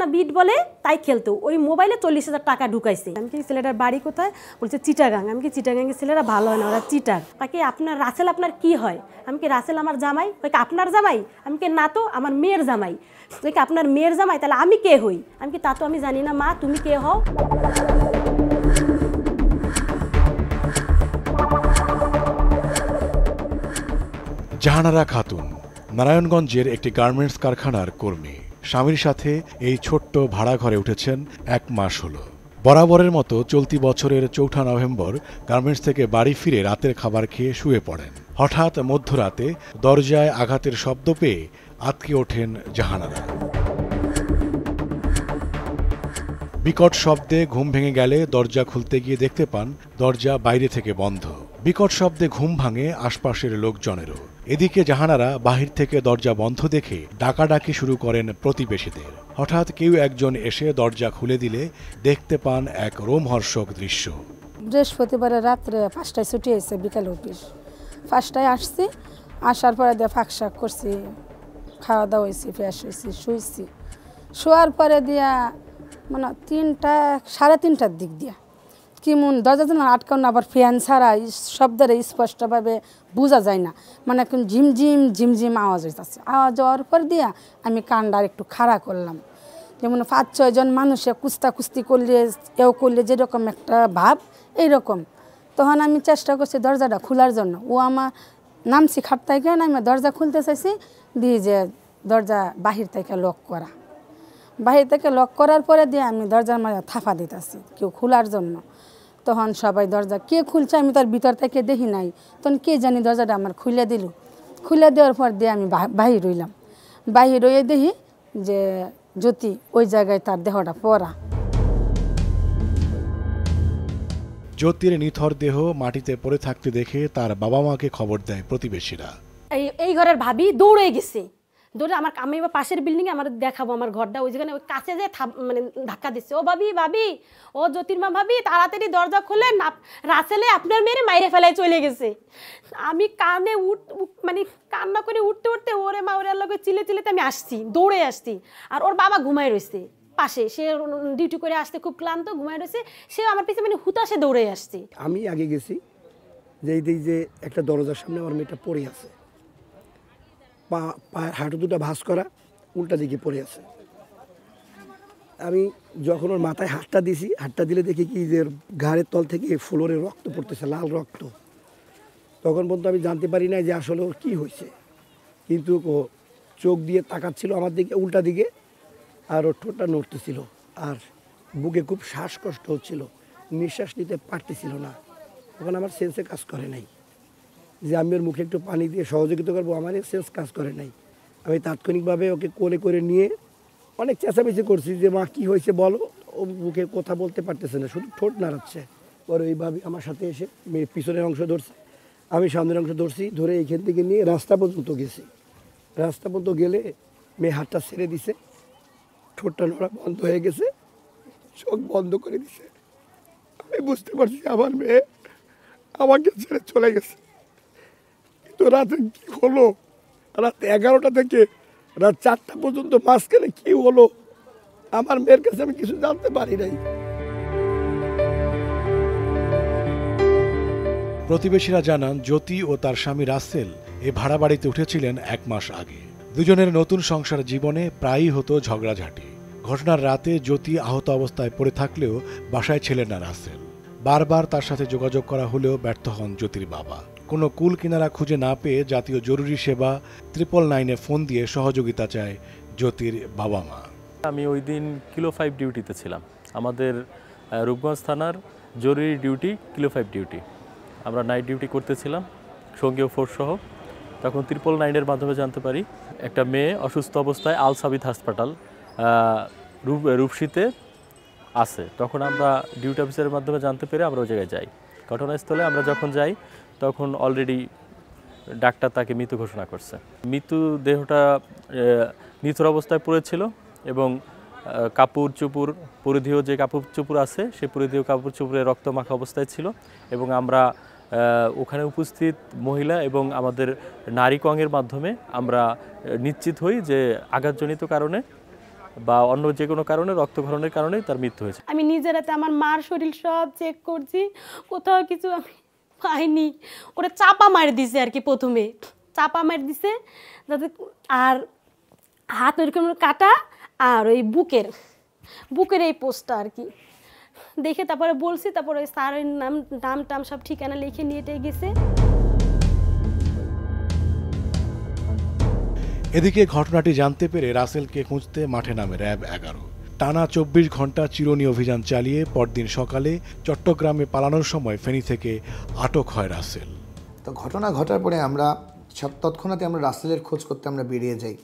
না বিট বলে তাই খেলতো ওই মোবাইলে চল্লিশ হাজার টাকা ঢুকাইছে আমি কি ছেলেটার বাড়ি কোথায় বলছে চিটাগাং আমি কি চিটাগাঙ্গের ছেলেরা ভালো হয় না ওরা চিটাগ তাকে আপনার রাসেল আপনার কি হয় আমি কি রাসেল আমার জামাই ওইকে আপনার জামাই আমি কি না তো আমার মেয়ের জামাই ওই কি আপনার মেয়ের জামাই তাহলে আমি কে হই আমি কি তা তো আমি জানি না মা তুমি কে হও জাহানারা খাতুন নারায়ণগঞ্জের একটি গার্মেন্টস কারখানার কর্মী স্বামীর সাথে এই ছোট্ট ভাড়া ঘরে উঠেছেন এক মাস হলো বরাবরের মতো চলতি বছরের চৌঠা নভেম্বর গার্মেন্টস থেকে বাড়ি ফিরে রাতের খাবার খেয়ে শুয়ে পড়েন হঠাৎ মধ্যরাতে দরজায় আঘাতের শব্দ পেয়ে আতকে ওঠেন জাহানারা বিকট শব্দে ঘুম ভেঙে গেলে দরজা খুলতে গিয়ে দেখতে পান দরজা বাইরে থেকে বন্ধ বিকট শব্দে ঘুম ভাঙে আশপাশের লোকজনেরও এদিকে জাহানারা বাহির থেকে দরজা বন্ধ দেখে ডাকাডাকি শুরু করেন প্রতিবেশীদের হঠাৎ কেউ একজন এসে দরজা খুলে দিলে দেখতে পান এক রোমহর্ষক দৃশ্য বৃহস্পতিবারে রাত্রে পাঁচটায় ছুটি হয়েছে বিকাল অফিস পাঁচটায় আসছি আসার পরে দিয়ে ফাঁক শাক করছি খাওয়া দাওয়া হয়েছি ফ্রেশ হয়েছি শুয়েছি শোয়ার পরে দিয়া মানে তিনটা সাড়ে তিনটার দিক দিয়া কিমন দরজা জানা আটকানো আবার ফ্যান ছাড়া শব্দরে স্পষ্টভাবে বোঝা যায় না মানে এখন ঝিমঝিম ঝিমঝিম আওয়াজ হইতেছে আওয়াজ হওয়ার পর দিয়া আমি কান্ডার একটু খাড়া করলাম যেমন পাঁচ ছয়জন মানুষে কুস্তা কুস্তি করলে এও করলে যেরকম একটা ভাব এইরকম তখন আমি চেষ্টা করছি দরজাটা খোলার জন্য ও আমার নামছি খাটতে গিয়ে আমি দরজা খুলতে চাইছি দিয়ে যে দরজা বাহির থেকে লক করা বাহির থেকে লক করার পরে দিয়ে আমি দরজার মাঝে থাফা দিতেছি কেউ খোলার জন্য তখন সবাই দরজা কে খুলছে আমি তার ভিতর থেকে দেখি নাই তখন কে জানি দরজাটা আমার খুলে দিল খুলে দেওয়ার পর দিয়ে আমি বাহির রইলাম বাহির রয়ে দেখি যে জ্যোতি ওই জায়গায় তার দেহটা পরা জ্যোতির নিথর দেহ মাটিতে পড়ে থাকতে দেখে তার বাবা মাকে খবর দেয় প্রতিবেশীরা এই ঘরের ভাবি দৌড়ে গেছে ধরে আমার আমি এবার পাশের বিল্ডিংয়ে আমার দেখাবো আমার ঘরটা ওই যেখানে ওই কাছে যে মানে ধাক্কা দিচ্ছে ও ভাবি ভাবি ও জ্যোতির্মা ভাবি তাড়াতাড়ি দরজা না রাসেলে আপনার মেয়ের মাইরে ফেলায় চলে গেছে আমি কানে উঠ মানে কান্না করে উঠতে উঠতে ওরে মা ওরে আল্লাহকে চিলে চিলেতে আমি আসছি দৌড়ে আসছি আর ওর বাবা ঘুমায় রয়েছে পাশে সে ডিউটি করে আসতে খুব ক্লান্ত ঘুমায় রয়েছে সে আমার পিছনে মানে হুতাশে দৌড়ে আসছে আমি আগে গেছি যে এই যে একটা দরজার সামনে আমার মেয়েটা পড়ে আছে পা পায়ের হাঁটু দুটা ভাস করা উল্টা দিকে পড়ে আছে আমি যখন ওর মাথায় হাতটা দিছি হাতটা দিলে দেখি কি যে ঘাড়ের তল থেকে ফ্লোরে রক্ত পড়তেছে লাল রক্ত তখন পর্যন্ত আমি জানতে পারি না যে আসলে ওর কী হয়েছে কিন্তু ও চোখ দিয়ে তাকাচ্ছিল আমার দিকে উল্টা দিকে আর ওর ঠোঁটটা নড়তেছিল আর বুকে খুব শ্বাসকষ্ট হচ্ছিল নিঃশ্বাস নিতে পারতেছিল না তখন আমার সেন্সে কাজ করে নাই যে আমি ওর মুখে একটু পানি দিয়ে সহযোগিতা করবো আমার সেলস কাজ করে নাই আমি তাৎক্ষণিকভাবে ওকে কোলে করে নিয়ে অনেক চেঁচামেচি করছি যে মা কী হয়েছে বলো ও মুখে কথা বলতে পারতেছে না শুধু ঠোঁট নাড়াচ্ছে পরে ওইভাবে আমার সাথে এসে মেয়ে পিছনের অংশ ধরছে আমি সামনের অংশ ধরছি ধরে এইখান থেকে নিয়ে রাস্তা পর্যন্ত গেছি রাস্তা পর্যন্ত গেলে মেয়ে হাতটা ছেড়ে দিছে ঠোঁটটা নড়া বন্ধ হয়ে গেছে চোখ বন্ধ করে দিছে আমি বুঝতে পারছি আমার মেয়ে আমাকে ছেড়ে চলে গেছে তো রাতে কি হলো রাত এগারোটা থেকে রাত চারটা পর্যন্ত মাঝখানে কী হলো আমার মেয়ের কাছে আমি কিছু জানতে পারি নাই প্রতিবেশীরা জানান জ্যোতি ও তার স্বামী রাসেল এ ভাড়া বাড়িতে উঠেছিলেন এক মাস আগে দুজনের নতুন সংসার জীবনে প্রায়ই হতো ঝগড়াঝাটি ঘটনার রাতে জ্যোতি আহত অবস্থায় পড়ে থাকলেও বাসায় ছিলেন না রাসেল বারবার তার সাথে যোগাযোগ করা হলেও ব্যর্থ হন জ্যোতির বাবা কোনো কুল কিনারা খুঁজে না পেয়ে জাতীয় জরুরি সেবা ত্রিপল নাইনে ফোন দিয়ে সহযোগিতা চায় জ্যোতির বাবা মা আমি ওই দিন কিলো ফাইভ ডিউটিতে ছিলাম আমাদের রূপগঞ্জ থানার জরুরি ডিউটি কিলো ফাইভ ডিউটি আমরা নাইট ডিউটি করতেছিলাম সঙ্গীয় ফোর্স সহ তখন ত্রিপল নাইনের মাধ্যমে জানতে পারি একটা মেয়ে অসুস্থ অবস্থায় আল সাবিদ হাসপাতাল রূপ রূপসীতে আছে তখন আমরা ডিউটি অফিসারের মাধ্যমে জানতে পেরে আমরা ওই জায়গায় যাই ঘটনাস্থলে আমরা যখন যাই তখন অলরেডি ডাক্তার তাকে মৃত ঘোষণা করছে মৃত্যু দেহটা নিথর অবস্থায় পড়েছিল এবং কাপড় চুপুর পরিধিও যে কাপড় চুপুর আছে সেই পরিধেয় কাপড় চুপুরে রক্ত মাখা অবস্থায় ছিল এবং আমরা ওখানে উপস্থিত মহিলা এবং আমাদের নারী কংয়ের মাধ্যমে আমরা নিশ্চিত হই যে আঘাতজনিত কারণে বা অন্য যে কোনো কারণে রক্তক্ষরণের কারণে তার মৃত্যু হয়েছে আমি নিজেরাতে আমার মার শরীর সব চেক করছি কোথাও কিছু আমি খাইনি ওরা চাপা মার দিছে আর কি প্রথমে চাপা মার দিছে যাতে আর হাত ওইরকম কাটা আর ওই বুকের বুকের এই পোস্টটা আর কি দেখে তারপরে বলছি তারপরে ওই স্যার ওই নাম নাম টাম সব ঠিকানা লিখে নিয়ে এটাই গেছে এদিকে ঘটনাটি জানতে পেরে রাসেলকে খুঁজতে মাঠে নামে র্যাব এগারো টানা চব্বিশ ঘন্টা চিরুনি অভিযান চালিয়ে পরদিন সকালে চট্টগ্রামে পালানোর সময় ফেনী থেকে আটক হয় রাসেল তো ঘটনা ঘটার পরে আমরা তৎক্ষণাৎ আমরা রাসেলের খোঁজ করতে আমরা বেরিয়ে যাই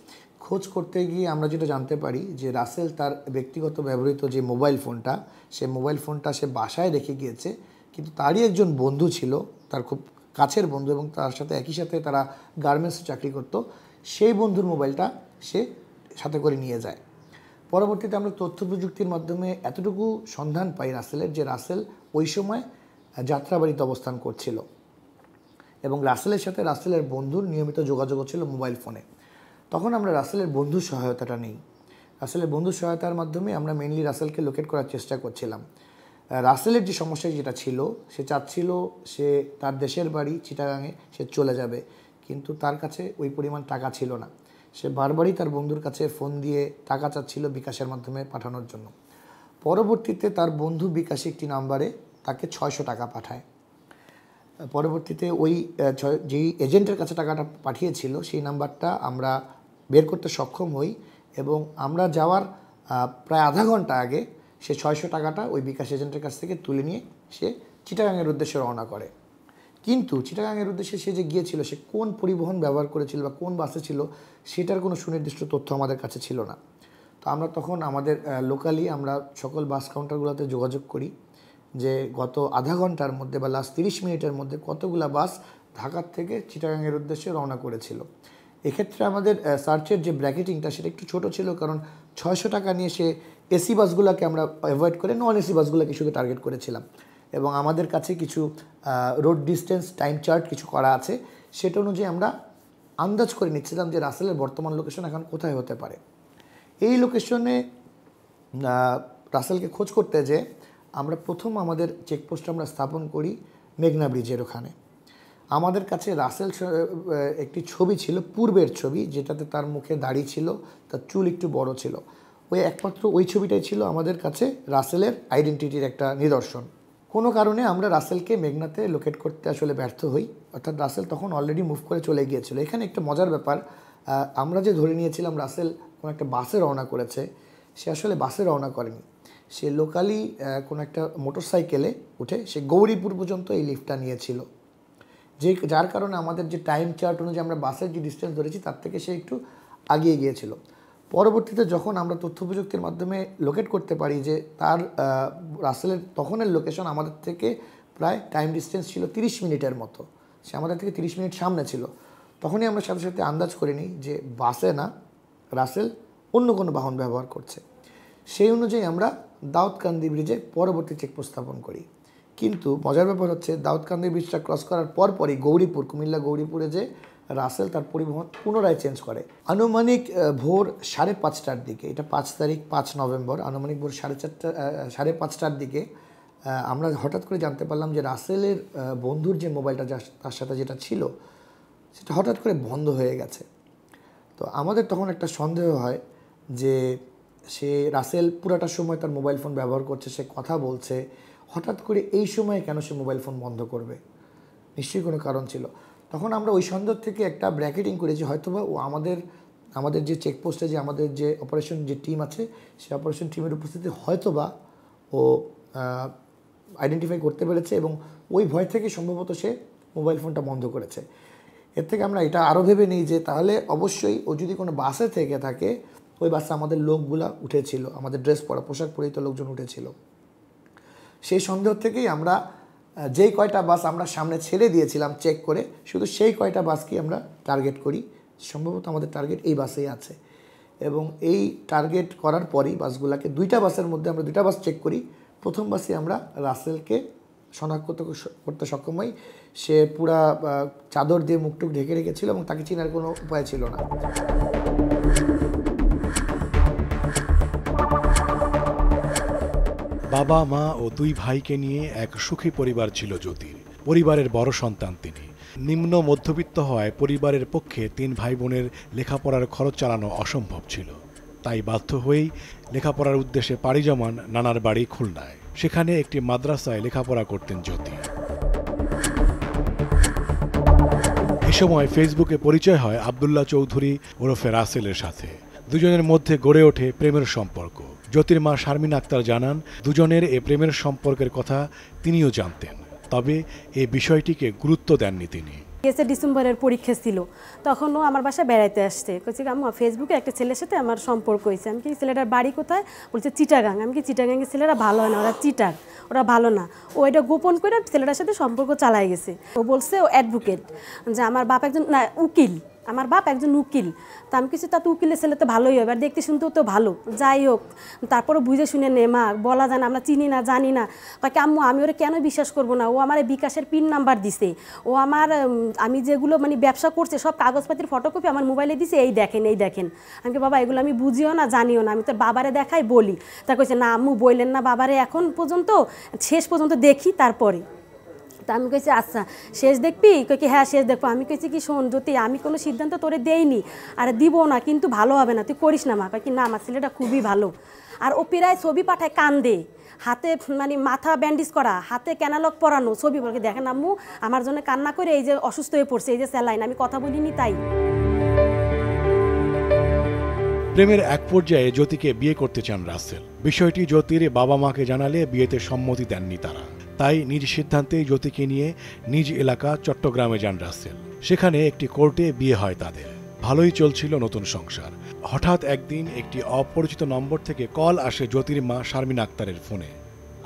খোঁজ করতে গিয়ে আমরা যেটা জানতে পারি যে রাসেল তার ব্যক্তিগত ব্যবহৃত যে মোবাইল ফোনটা সে মোবাইল ফোনটা সে বাসায় রেখে গিয়েছে কিন্তু তারই একজন বন্ধু ছিল তার খুব কাছের বন্ধু এবং তার সাথে একই সাথে তারা গার্মেন্টসে চাকরি করত সেই বন্ধুর মোবাইলটা সে সাথে করে নিয়ে যায় পরবর্তীতে আমরা তথ্য প্রযুক্তির মাধ্যমে এতটুকু সন্ধান পাই রাসেলের যে রাসেল ওই সময় যাত্রাবাড়িতে অবস্থান করছিল এবং রাসেলের সাথে রাসেলের বন্ধুর নিয়মিত যোগাযোগ ছিল মোবাইল ফোনে তখন আমরা রাসেলের বন্ধুর সহায়তাটা নেই রাসেলের বন্ধুর সহায়তার মাধ্যমে আমরা মেনলি রাসেলকে লোকেট করার চেষ্টা করছিলাম রাসেলের যে সমস্যা যেটা ছিল সে চাচ্ছিল সে তার দেশের বাড়ি চিটাগাঙে সে চলে যাবে কিন্তু তার কাছে ওই পরিমাণ টাকা ছিল না সে বারবারই তার বন্ধুর কাছে ফোন দিয়ে টাকা চাচ্ছিল বিকাশের মাধ্যমে পাঠানোর জন্য পরবর্তীতে তার বন্ধু বিকাশে একটি নাম্বারে তাকে ছয়শো টাকা পাঠায় পরবর্তীতে ওই যেই এজেন্টের কাছে টাকাটা পাঠিয়েছিল সেই নাম্বারটা আমরা বের করতে সক্ষম হই এবং আমরা যাওয়ার প্রায় আধা ঘন্টা আগে সে ছয়শো টাকাটা ওই বিকাশ এজেন্টের কাছ থেকে তুলে নিয়ে সে চিটাগাঙের উদ্দেশ্যে রওনা করে কিন্তু চিটাগাংয়ের উদ্দেশ্যে সে যে গিয়েছিল সে কোন পরিবহন ব্যবহার করেছিল বা কোন বাসে ছিল সেটার কোনো সুনির্দিষ্ট তথ্য আমাদের কাছে ছিল না তো আমরা তখন আমাদের লোকালি আমরা সকল বাস কাউন্টারগুলোতে যোগাযোগ করি যে গত আধা ঘন্টার মধ্যে বা লাস্ট তিরিশ মিনিটের মধ্যে কতগুলো বাস ঢাকার থেকে চিটাগাংয়ের উদ্দেশ্যে রওনা করেছিল এক্ষেত্রে আমাদের সার্চের যে ব্র্যাকেটিংটা সেটা একটু ছোট ছিল কারণ ছয়শো টাকা নিয়ে সে এসি বাসগুলোকে আমরা অ্যাভয়েড করে নন এসি বাসগুলোকে শুধু টার্গেট করেছিলাম এবং আমাদের কাছে কিছু রোড ডিস্টেন্স টাইম চার্ট কিছু করা আছে সেটা অনুযায়ী আমরা আন্দাজ করে নিচ্ছিলাম যে রাসেলের বর্তমান লোকেশন এখন কোথায় হতে পারে এই লোকেশনে রাসেলকে খোঁজ করতে যে আমরা প্রথম আমাদের চেকপোস্ট আমরা স্থাপন করি মেঘনা ব্রিজের ওখানে আমাদের কাছে রাসেল একটি ছবি ছিল পূর্বের ছবি যেটাতে তার মুখে দাড়ি ছিল তার চুল একটু বড় ছিল ওই একমাত্র ওই ছবিটাই ছিল আমাদের কাছে রাসেলের আইডেন্টিটির একটা নিদর্শন কোনো কারণে আমরা রাসেলকে মেঘনাতে লোকেট করতে আসলে ব্যর্থ হই অর্থাৎ রাসেল তখন অলরেডি মুভ করে চলে গিয়েছিল এখানে একটা মজার ব্যাপার আমরা যে ধরে নিয়েছিলাম রাসেল কোনো একটা বাসে রওনা করেছে সে আসলে বাসে রওনা করেনি সে লোকালি কোনো একটা মোটর সাইকেলে উঠে সে গৌরীপুর পর্যন্ত এই লিফটটা নিয়েছিল যে যার কারণে আমাদের যে টাইম চার্ট অনুযায়ী আমরা বাসের যে ডিস্টেন্স ধরেছি তার থেকে সে একটু আগিয়ে গিয়েছিল পরবর্তীতে যখন আমরা তথ্য প্রযুক্তির মাধ্যমে লোকেট করতে পারি যে তার রাসেলের তখনের লোকেশন আমাদের থেকে প্রায় টাইম ডিস্টেন্স ছিল তিরিশ মিনিটের মতো সে আমাদের থেকে তিরিশ মিনিট সামনে ছিল তখনই আমরা সাথে সাথে আন্দাজ করে নিই যে বাসে না রাসেল অন্য কোনো বাহন ব্যবহার করছে সেই অনুযায়ী আমরা দাউদকান্দি ব্রিজে পরবর্তী চেক প্রস্থাপন করি কিন্তু মজার ব্যাপার হচ্ছে দাউদকান্দি ব্রিজটা ক্রস করার পরপরই গৌরীপুর কুমিল্লা গৌরীপুরে যে রাসেল তার পরিবহন পুনরায় চেঞ্জ করে আনুমানিক ভোর সাড়ে পাঁচটার দিকে এটা পাঁচ তারিখ পাঁচ নভেম্বর আনুমানিক ভোর সাড়ে চারটা সাড়ে পাঁচটার দিকে আমরা হঠাৎ করে জানতে পারলাম যে রাসেলের বন্ধুর যে মোবাইলটা তার সাথে যেটা ছিল সেটা হঠাৎ করে বন্ধ হয়ে গেছে তো আমাদের তখন একটা সন্দেহ হয় যে সে রাসেল পুরাটা সময় তার মোবাইল ফোন ব্যবহার করছে সে কথা বলছে হঠাৎ করে এই সময়ে কেন সে মোবাইল ফোন বন্ধ করবে নিশ্চয়ই কোনো কারণ ছিল তখন আমরা ওই সন্দেহ থেকে একটা ব্র্যাকেটিং করেছি হয়তোবা ও আমাদের আমাদের যে চেকপোস্টে যে আমাদের যে অপারেশন যে টিম আছে সেই অপারেশন টিমের উপস্থিতি হয়তোবা ও আইডেন্টিফাই করতে পেরেছে এবং ওই ভয় থেকে সম্ভবত সে মোবাইল ফোনটা বন্ধ করেছে এর থেকে আমরা এটা আরও ভেবে নিই যে তাহলে অবশ্যই ও যদি কোনো বাসে থেকে থাকে ওই বাসে আমাদের লোকগুলা উঠেছিল আমাদের ড্রেস পরা পোশাক পরিহিত লোকজন উঠেছিল সেই সন্দেহ থেকেই আমরা যেই কয়টা বাস আমরা সামনে ছেড়ে দিয়েছিলাম চেক করে শুধু সেই কয়টা বাসকে আমরা টার্গেট করি সম্ভবত আমাদের টার্গেট এই বাসেই আছে এবং এই টার্গেট করার পরেই বাসগুলোকে দুইটা বাসের মধ্যে আমরা দুইটা বাস চেক করি প্রথম বাসে আমরা রাসেলকে শনাক্ত করতে সক্ষম হই সে পুরা চাদর দিয়ে মুখটুক ঢেকে রেখেছিল এবং তাকে চিনার কোনো উপায় ছিল না বাবা মা ও দুই ভাইকে নিয়ে এক সুখী পরিবার ছিল জ্যোতির পরিবারের বড় সন্তান তিনি নিম্ন মধ্যবিত্ত হওয়ায় পরিবারের পক্ষে তিন ভাই বোনের লেখাপড়ার খরচ চালানো অসম্ভব ছিল তাই বাধ্য হয়েই লেখাপড়ার উদ্দেশ্যে পাড়ি জমান নানার বাড়ি খুলনায় সেখানে একটি মাদ্রাসায় লেখাপড়া করতেন জ্যোতি এ সময় ফেসবুকে পরিচয় হয় আবদুল্লাহ চৌধুরী ওরফে রাসেলের সাথে দুজনের মধ্যে গড়ে ওঠে প্রেমের সম্পর্ক জ্যোতির্মা শারমিন আক্তার জানান দুজনের এ প্রেমের সম্পর্কের কথা তিনিও জানতেন তবে এ বিষয়টিকে গুরুত্ব দেননি তিনি গেছে ডিসেম্বরের পরীক্ষা ছিল তখন ও আমার বাসায় বেড়াইতে আসছে কছি আমি ফেসবুকে একটা ছেলের সাথে আমার সম্পর্ক হয়েছে আমি কি ছেলেটার বাড়ি কোথায় বলছে চিটাগাং আমি কি চিটাগাঙ্গের ছেলেরা ভালো হয় না ওরা চিটাগ ওরা ভালো না ও এটা গোপন করে ছেলেটার সাথে সম্পর্ক চালায় গেছে ও বলছে ও অ্যাডভোকেট যে আমার বাপ একজন না উকিল আমার বাপ একজন উকিল তা আমি কিছু তা উকিলের ছেলে তো ভালোই হবে আর দেখতে শুনতেও তো ভালো যাই হোক তারপরে বুঝে শুনে নে মা বলা যায় না আমরা চিনি না জানি না কাকে আম্মু আমি ওরা কেন বিশ্বাস করব না ও আমার বিকাশের পিন নাম্বার দিছে ও আমার আমি যেগুলো মানে ব্যবসা করছে সব কাগজপাতির ফটোকপি আমার মোবাইলে দিছে এই দেখেন এই দেখেন আমি বাবা এগুলো আমি বুঝিও না জানিও না আমি তো বাবারে দেখাই বলি তা কইছে না আম্মু বললেন না বাবারে এখন পর্যন্ত শেষ পর্যন্ত দেখি তারপরে তা আমি কইছি আচ্ছা শেষ দেখবি কই কি হ্যাঁ শেষ দেখবো আমি কইছি কি শোন জ্যোতি আমি কোনো সিদ্ধান্ত তোরে দেইনি আর দিব না কিন্তু ভালো হবে না তুই করিস না মা কি না আমার ছেলেটা খুবই ভালো আর ও প্রায় ছবি পাঠায় কান্দে হাতে মানে মাথা ব্যান্ডেজ করা হাতে ক্যানালক পরানো ছবি বলকে দেখেন আম্মু আমার জন্য কান্না করে এই যে অসুস্থ হয়ে পড়ছে এই যে স্যালাইন আমি কথা বলিনি তাই প্রেমের এক পর্যায়ে জ্যোতিকে বিয়ে করতে চান রাসেল বিষয়টি জ্যোতির বাবা মাকে জানালে বিয়েতে সম্মতি দেননি তারা তাই নিজ সিদ্ধান্তে জ্যোতিকে নিয়ে নিজ এলাকা চট্টগ্রামে যান রাসেল সেখানে একটি কোর্টে বিয়ে হয় তাদের ভালোই চলছিল নতুন সংসার হঠাৎ একদিন একটি অপরিচিত নম্বর থেকে কল আসে জ্যোতির মা শারমিন আক্তারের ফোনে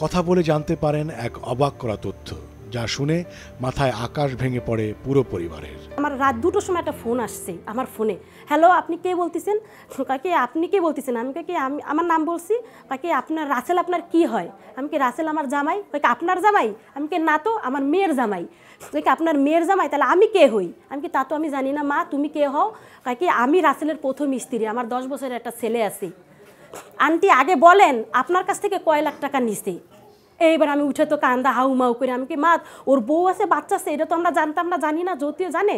কথা বলে জানতে পারেন এক অবাক করা তথ্য যা শুনে মাথায় আকাশ ভেঙে পড়ে পুরো পরিবারের আমার রাত দুটোর সময় একটা ফোন আসছে আমার ফোনে হ্যালো আপনি কে বলতেছেন কাকে আপনি কে বলতেছেন আমি কাকে আমি আমার নাম বলছি কাকে আপনার রাসেল আপনার কি হয় আমি কি রাসেল আমার জামাই কাকে আপনার জামাই আমি কি না তো আমার মেয়ের জামাই কাকে আপনার মেয়ের জামাই তাহলে আমি কে হই আমি কি তা তো আমি জানি না মা তুমি কে হও কাকে আমি রাসেলের প্রথম স্ত্রী আমার দশ বছরের একটা ছেলে আছে আন্টি আগে বলেন আপনার কাছ থেকে কয় লাখ টাকা নিছে এইবার আমি উঠে তো কান্দা হাউমাউ করে আমি কি মা ওর বউ আছে বাচ্চা আছে এটা তো আমরা জানতাম না জানি না যদিও জানে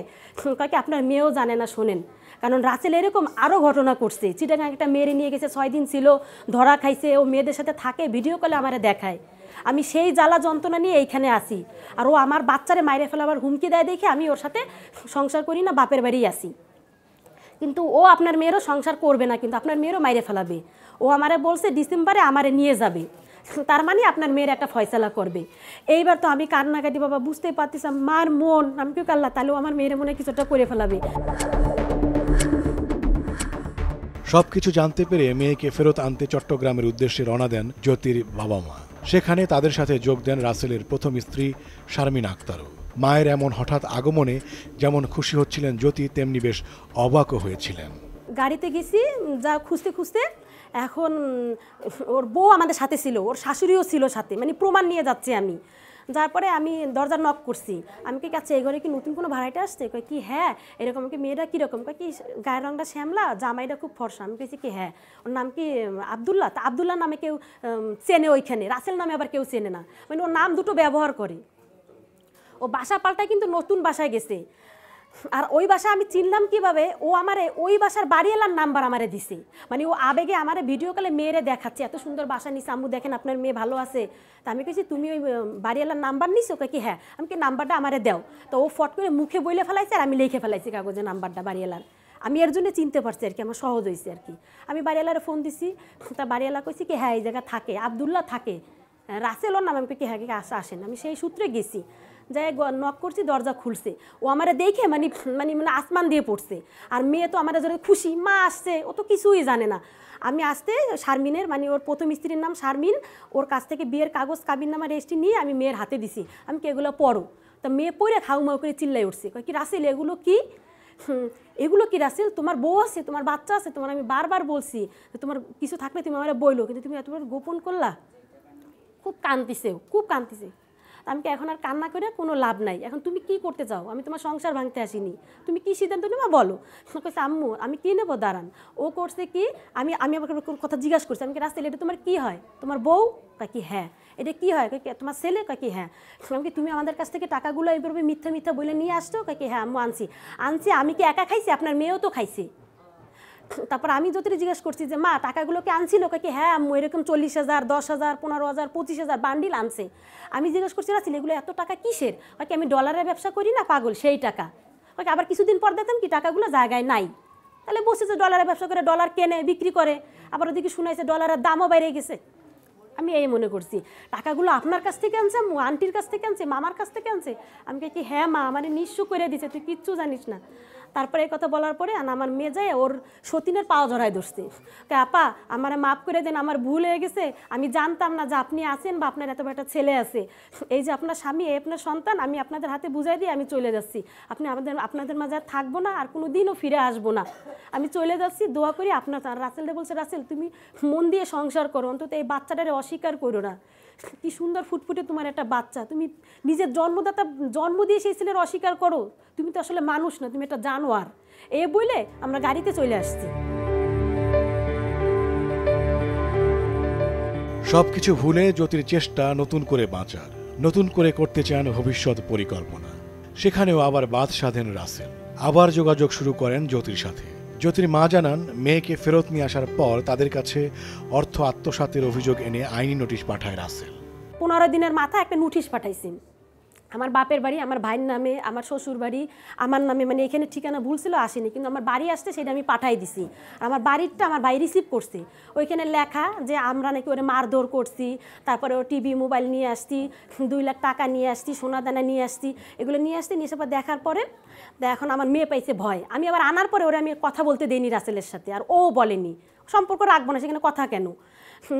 কাকে আপনার মেয়েও জানে না শোনেন কারণ রাসেল এরকম আরও ঘটনা করছে চিটাগাং একটা মেরে নিয়ে গেছে ছয় দিন ছিল ধরা খাইছে ও মেয়েদের সাথে থাকে ভিডিও কলে আমার দেখায় আমি সেই জ্বালা যন্ত্রণা নিয়ে এইখানে আসি আর ও আমার বাচ্চারে মাইরে ফেলাবার হুমকি দেয় দেখে আমি ওর সাথে সংসার করি না বাপের বাড়ি আসি কিন্তু ও আপনার মেয়েরও সংসার করবে না কিন্তু আপনার মেয়েরও মাইরে ফেলাবে ও আমারে বলছে ডিসেম্বরে আমারে নিয়ে যাবে তার মানে আপনার মেয়ের একটা ফয়সলা করবে এইবার তো আমি কান্নাকাটি বাবা বুঝতে পারতেছিলাম মার মন আমি কেউ কাল্লা তাহলেও আমার মেয়ের মনে কিছুটা করে ফেলাবে সবকিছু জানতে পেরে মেয়েকে ফেরত আনতে চট্টগ্রামের উদ্দেশ্যে রওনা দেন জ্যোতির বাবা মা সেখানে তাদের সাথে যোগ দেন রাসেলের প্রথম স্ত্রী শারমিন আক্তারও মায়ের এমন হঠাৎ আগমনে যেমন খুশি হচ্ছিলেন জ্যোতি তেমনি বেশ অবাকও হয়েছিলেন গাড়িতে গেছি যা খুঁজতে খুঁজতে এখন ওর বউ আমাদের সাথে ছিল ওর শাশুড়িও ছিল সাথে মানে প্রমাণ নিয়ে যাচ্ছি আমি যার পরে আমি দরজা নক করছি আমি কি কাছে এই ঘরে কি নতুন কোনো ভাড়াইটা আসছে কয় কি হ্যাঁ এরকম কি মেয়েটা কীরকম কয় কি গায়ের রঙটা শ্যামলা জামাইটা খুব ফর্সা আমি কেছি কি হ্যাঁ ওর নাম কি আবদুল্লাহ তা আবদুল্লাহ নামে কেউ চেনে ওইখানে রাসেল নামে আবার কেউ চেনে না মানে ওর নাম দুটো ব্যবহার করে ও বাসা পাল্টায় কিন্তু নতুন বাসায় গেছে আর ওই বাসা আমি চিনলাম কিভাবে ও আমারে ওই বাসার বাড়িওয়ালার নাম্বার আমারে দিছে মানে ও আবেগে আমারে ভিডিও কলে মেয়েরে দেখাচ্ছে এত সুন্দর বাসা নিছে আম্মু দেখেন আপনার মেয়ে ভালো আছে তা আমি কেছি তুমি ওই বাড়িওয়ালার নাম্বার নিছো ওকে কি হ্যাঁ আমি কি নাম্বারটা আমারে দাও তো ও ফট করে মুখে বইলে ফেলাইছে আর আমি লিখে ফেলাইছি কাগজে নাম্বারটা বাড়িওয়ালার আমি এর জন্য চিনতে পারছি আর কি আমার সহজ হয়েছে আর কি আমি বাড়িওয়ালারে ফোন দিছি তা বাড়িওয়ালা কইছি কি হ্যাঁ এই জায়গা থাকে আবদুল্লাহ থাকে রাসেলও নাম আমি কি হ্যাঁ আসা আসেন আমি সেই সূত্রে গেছি যাই নক করছি দরজা খুলছে ও আমারে দেখে মানে মানে মানে আসমান দিয়ে পড়ছে আর মেয়ে তো আমার ধরে খুশি মা আসছে ও তো কিছুই জানে না আমি আসতে শারমিনের মানে ওর প্রথম স্ত্রীর নাম শারমিন ওর কাছ থেকে বিয়ের কাগজ কাবিন নামার রেজিস্ট্রি নিয়ে আমি মেয়ের হাতে দিছি আমি কি এগুলো পড়ো তা মেয়ে পড়ে খাউ মাউ করে চিল্লাই উঠছে কয় কি রাসেল এগুলো কি এগুলো কি রাসেল তোমার বউ আছে তোমার বাচ্চা আছে তোমার আমি বারবার বলছি তোমার কিছু থাকলে তুমি আমার বইলো কিন্তু তুমি এতবার গোপন করলা খুব কান্দিছে খুব কান্দিছে আমি এখন আর কান্না করে কোনো লাভ নাই এখন তুমি কি করতে চাও আমি তোমার সংসার ভাঙতে আসিনি তুমি কি সিদ্ধান্ত নেবো বলো কেছে আম্মু আমি কি নেবো দাঁড়ান ও করছে কি আমি আমি আমাকে কথা জিজ্ঞাসা করছি আমি কি রাস্তায় এটা তোমার কি হয় তোমার বউ কাকি হ্যাঁ এটা কি হয় তোমার ছেলে কাকি হ্যাঁ কি তুমি আমাদের কাছ থেকে টাকাগুলো এইভাবে মিথ্যা মিথ্যা বলে নিয়ে আসছো কাকি হ্যাঁ আম্মু আনছি আনছি আমি কি একা খাইছি আপনার মেয়েও তো খাইছে তারপর আমি যতটা জিজ্ঞেস করছি যে মা টাকাগুলোকে আনছিল কি হ্যাঁ আমি এরকম চল্লিশ হাজার দশ হাজার পনেরো হাজার পঁচিশ হাজার বান্ডিল আনছে আমি জিজ্ঞেস করছি রাসিল এগুলো এত টাকা কিসের কি আমি ডলারের ব্যবসা করি না পাগল সেই টাকা ওকে আবার কিছুদিন পর দেখতাম কি টাকাগুলো জায়গায় নাই তাহলে বসে যে ডলারের ব্যবসা করে ডলার কেনে বিক্রি করে আবার ওদিকে শুনাইছে ডলারের দামও বেড়ে গেছে আমি এই মনে করছি টাকাগুলো আপনার কাছ থেকে আনছে আন্টির কাছ থেকে আনছে মামার কাছ থেকে আনছে আমি কি হ্যাঁ মা মানে নিঃস্ব করে দিছে তুই কিচ্ছু জানিস না তারপরে এই কথা বলার পরে আর আমার মেয়ে যায় ওর সতীনের পাওয়া জড়ায় ধরছে আপা আমার মাফ করে দেন আমার ভুল হয়ে গেছে আমি জানতাম না যে আপনি আছেন বা আপনার এত একটা ছেলে আছে এই যে আপনার স্বামী আপনার সন্তান আমি আপনাদের হাতে বুঝাই দিয়ে আমি চলে যাচ্ছি আপনি আমাদের আপনাদের মাঝে আর থাকবো না আর কোনো দিনও ফিরে আসবো না আমি চলে যাচ্ছি দোয়া করি আপনার রাসেলদের বলছে রাসেল তুমি মন দিয়ে সংসার করো অন্তত এই বাচ্চাটারে অস্বীকার করো না কি সুন্দর ফুটফুটে তোমার একটা বাচ্চা তুমি নিজের জন্মদাতা জন্ম দিয়ে সেই ছেলের অস্বীকার করো তুমি তো আসলে মানুষ না তুমি একটা জানোয়ার এ বলে আমরা গাড়িতে চলে আসছি সবকিছু ভুলে জ্যোতির চেষ্টা নতুন করে বাঁচার নতুন করে করতে চান ভবিষ্যৎ পরিকল্পনা সেখানেও আবার বাদ সাধেন রাসেল আবার যোগাযোগ শুরু করেন জ্যোতির সাথে জ্যোতির মা জানান মেয়েকে ফেরত নিয়ে আসার পর তাদের কাছে অর্থ আত্মসাতের অভিযোগ এনে আইনি নোটিশ পাঠায় রাসেল পনেরো দিনের মাথায় একটা নোটিশ পাঠাইছেন আমার বাপের বাড়ি আমার ভাইয়ের নামে আমার শ্বশুর বাড়ি আমার নামে মানে এখানে ঠিকানা ভুল ছিল আসেনি কিন্তু আমার বাড়ি আসতে সেটা আমি পাঠাই দিছি আমার বাড়িরটা আমার ভাই রিসিভ করছে ওইখানে লেখা যে আমরা নাকি ওরে মারধর করছি তারপরে ও টিভি মোবাইল নিয়ে আসছি দুই লাখ টাকা নিয়ে আসছি সোনাদানা নিয়ে আসছি এগুলো নিয়ে আসছি নিয়ে সবার দেখার পরে এখন আমার মেয়ে পাইছে ভয় আমি আবার আনার পরে ওরা আমি কথা বলতে দিইনি রাসেলের সাথে আর ও বলেনি সম্পর্ক রাখবো না সেখানে কথা কেন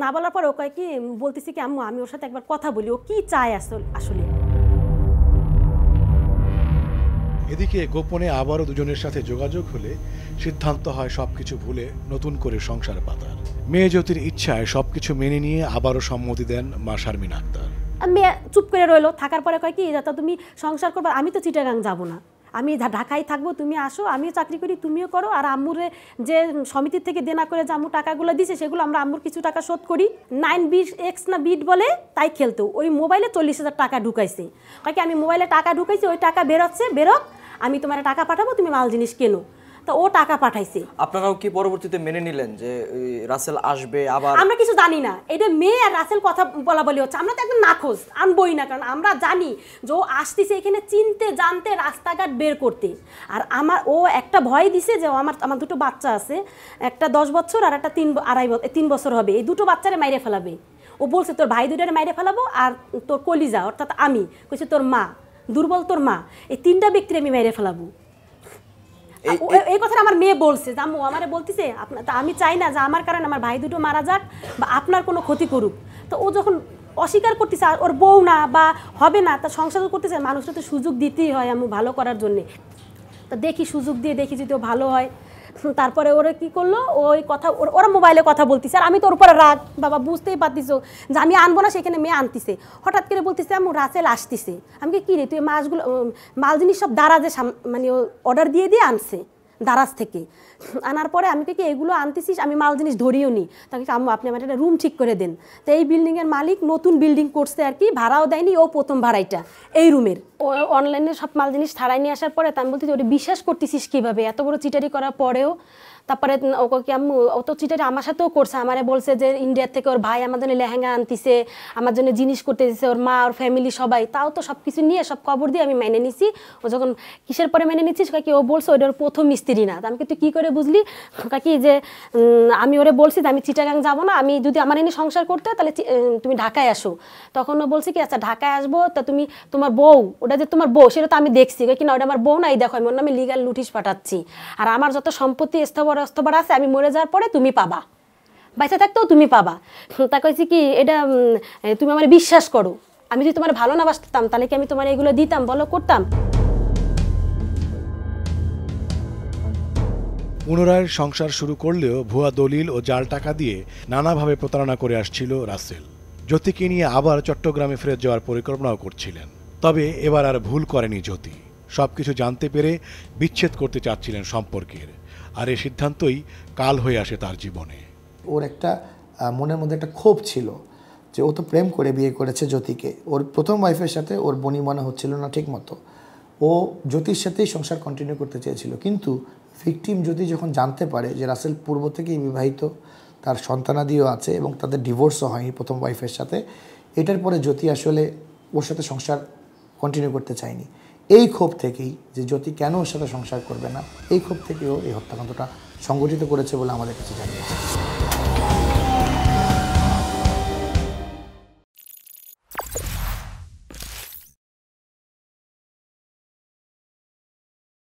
না বলার পর ও কয় কি বলতেছি কি আমি ওর সাথে একবার কথা বলি ও কী চায় আসল আসলে এদিকে গোপনে আবারও দুজনের সাথে যোগাযোগ হলে সিদ্ধান্ত হয় সবকিছু ভুলে নতুন করে সংসার পাতার মেয়ে জ্যোতির ইচ্ছায় সবকিছু মেনে নিয়ে আবারও সম্মতি দেন মা শারমিন আক্তার মেয়ে চুপ করে রইলো থাকার পরে কয় কি দাদা তুমি সংসার করবা আমি তো চিটাগাং যাব না আমি ঢাকায় থাকবো তুমি আসো আমিও চাকরি করি তুমিও করো আর আম্মুরে যে সমিতির থেকে দেনা করে যে আম্মু টাকাগুলো দিছে সেগুলো আমরা আম্মুর কিছু টাকা শোধ করি নাইন বিশ এক্স না বিট বলে তাই খেলতো ওই মোবাইলে চল্লিশ হাজার টাকা ঢুকাইছে কাকি আমি মোবাইলে টাকা ঢুকাইছি ওই টাকা বেরোচ্ছে বেরোক আমি তোমার টাকা পাঠাবো তুমি মাল জিনিস কেনো তো ও টাকা পাঠাইছে আপনারাও কি পরবর্তীতে মেনে নিলেন যে রাসেল আসবে আবার আমরা কিছু জানি না এটা মেয়ে আর রাসেল কথা বলা বলি হচ্ছে আমরা তো একদম নাখোজ আনবই না কারণ আমরা জানি যে ও আসতেছে এখানে চিনতে জানতে রাস্তাঘাট বের করতে আর আমার ও একটা ভয় দিছে যে আমার আমার দুটো বাচ্চা আছে একটা দশ বছর আর একটা তিন আড়াই তিন বছর হবে এই দুটো বাচ্চারে মাইরে ফেলাবে ও বলছে তোর ভাই দুটারে মাইরে ফেলাবো আর তোর কলিজা অর্থাৎ আমি কইছে তোর মা দুর্বল তোর মা এই তিনটা ব্যক্তি আমি মেরে ফেলাবো এই কথা আমার মেয়ে বলছে যে আম্মু আমারে বলতেছে আপনার আমি চাই না যে আমার কারণে আমার ভাই দুটো মারা যাক বা আপনার কোনো ক্ষতি করুক তো ও যখন অস্বীকার করতেছে ওর বউ না বা হবে না তা সংসার করতেছে মানুষটা তো সুযোগ দিতেই হয় আমি ভালো করার জন্যে তা দেখি সুযোগ দিয়ে দেখি যদি ও ভালো হয় তারপরে ওরা কি করলো ওই কথা ওরা মোবাইলে কথা বলতিছে আর আমি তোর উপরে রাগ বাবা বুঝতেই পারতিস যে আমি আনবো না সেখানে মেয়ে আনতিছে হঠাৎ করে বলতিস আমি রাসেল আসতিছে আমি কি রে তুই মাছগুলো মাল জিনিস সব দাঁড়া যে মানে অর্ডার দিয়ে দিয়ে আনছে দারাজ থেকে আনার পরে আমি কি এগুলো আনতেছিস আমি মাল জিনিস ধরিও নি তাকে আপনি আমার একটা রুম ঠিক করে দেন তো এই বিল্ডিংয়ের মালিক নতুন বিল্ডিং করছে আর কি ভাড়াও দেয়নি ও প্রথম ভাড়াইটা এই রুমের ও অনলাইনে সব মাল জিনিস ছাড়াই নিয়ে আসার পরে তা আমি বলতে ওটা বিশ্বাস করতেছিস কীভাবে এত বড় চিটারি করার পরেও তারপরে ওকে আম্মু ও তো চিটাটা আমার সাথেও করছে আমারে বলছে যে ইন্ডিয়ার থেকে ওর ভাই আমার জন্য লেহেঙ্গা আনতিছে আমার জন্য জিনিস করতে দিছে ওর মা ওর ফ্যামিলি সবাই তাও তো সব কিছু নিয়ে সব খবর দিয়ে আমি মেনে নিছি ও যখন কিসের পরে মেনে নিচ্ছিস কাকি ও বলছে ওটা ওর প্রথম মিস্ত্রি না আমি কিন্তু কী করে বুঝলি কাকি যে আমি ওরে বলছি যে আমি চিটাগাং যাবো না আমি যদি আমার এনে সংসার করতে তাহলে তুমি ঢাকায় আসো তখন ও বলছে কি আচ্ছা ঢাকায় আসবো তা তুমি তোমার বউ ওটা যে তোমার বউ সেটা তো আমি দেখছি কি না ওটা আমার বউ নাই দেখো আমি ওর নামে লিগাল নোটিশ পাঠাচ্ছি আর আমার যত সম্পত্তি স্থাবর অস্তবার আছে আমি মরে যাওয়ার পরে তুমি পাবা বাইসা থাকতেও তুমি পাবা তা কইছি কি এটা তুমি আমার বিশ্বাস করো আমি যদি তোমার ভালো না বাসতাম তাহলে কি আমি তোমার এগুলো দিতাম বলো করতাম পুনরায় সংসার শুরু করলেও ভুয়া দলিল ও জাল টাকা দিয়ে নানাভাবে প্রতারণা করে আসছিল রাসেল জ্যোতিকে নিয়ে আবার চট্টগ্রামে ফেরত যাওয়ার পরিকল্পনাও করছিলেন তবে এবার আর ভুল করেনি জ্যোতি সব কিছু জানতে পেরে বিচ্ছেদ করতে চাচ্ছিলেন সম্পর্কের আর এই সিদ্ধান্তই কাল হয়ে আসে তার জীবনে ওর একটা মনের মধ্যে একটা ক্ষোভ ছিল যে ও তো প্রেম করে বিয়ে করেছে জ্যোতিকে ওর প্রথম ওয়াইফের সাথে ওর বনি মনে হচ্ছিল না ঠিক মতো ও জ্যোতির সাথেই সংসার কন্টিনিউ করতে চেয়েছিল কিন্তু ভিকটিম জ্যোতি যখন জানতে পারে যে রাসেল পূর্ব থেকেই বিবাহিত তার সন্তানাদিও আছে এবং তাদের ডিভোর্সও হয়নি প্রথম ওয়াইফের সাথে এটার পরে জ্যোতি আসলে ওর সাথে সংসার কন্টিনিউ করতে চায়নি এই ক্ষোভ থেকেই যে জ্যোতি কেন ওর সাথে সংসার করবে না এই ক্ষোভ থেকেও এই হত্যাকাণ্ডটা সংগঠিত করেছে বলে আমাদের কাছে জানিয়েছে